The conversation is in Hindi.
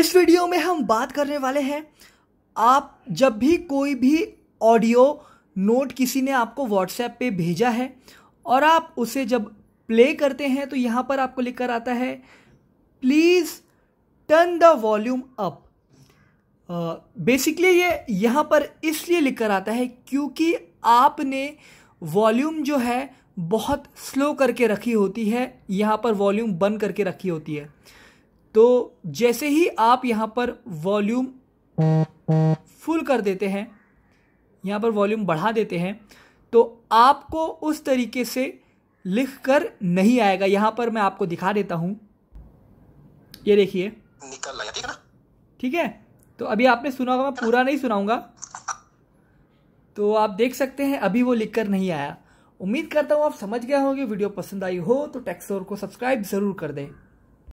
इस वीडियो में हम बात करने वाले हैं आप जब भी कोई भी ऑडियो नोट किसी ने आपको व्हाट्सएप पे भेजा है और आप उसे जब प्ले करते हैं तो यहाँ पर आपको कर आता है please turn the volume up basically ये यहाँ पर इसलिए कर आता है क्योंकि आपने वॉल्यूम जो है बहुत स्लो करके रखी होती है यहाँ पर वॉल्यूम बंद करके रखी होती है तो जैसे ही आप यहाँ पर वॉल्यूम फुल कर देते हैं यहाँ पर वॉल्यूम बढ़ा देते हैं तो आपको उस तरीके से लिख कर नहीं आएगा यहाँ पर मैं आपको दिखा देता हूँ ये देखिए निकल ठीक है तो अभी आपने सुना होगा मैं पूरा नहीं सुनाऊंगा तो आप देख सकते हैं अभी वो लिख कर नहीं आया उम्मीद करता हूँ आप समझ गया होंगे वीडियो पसंद आई हो तो टेक्सोर को सब्सक्राइब ज़रूर कर दें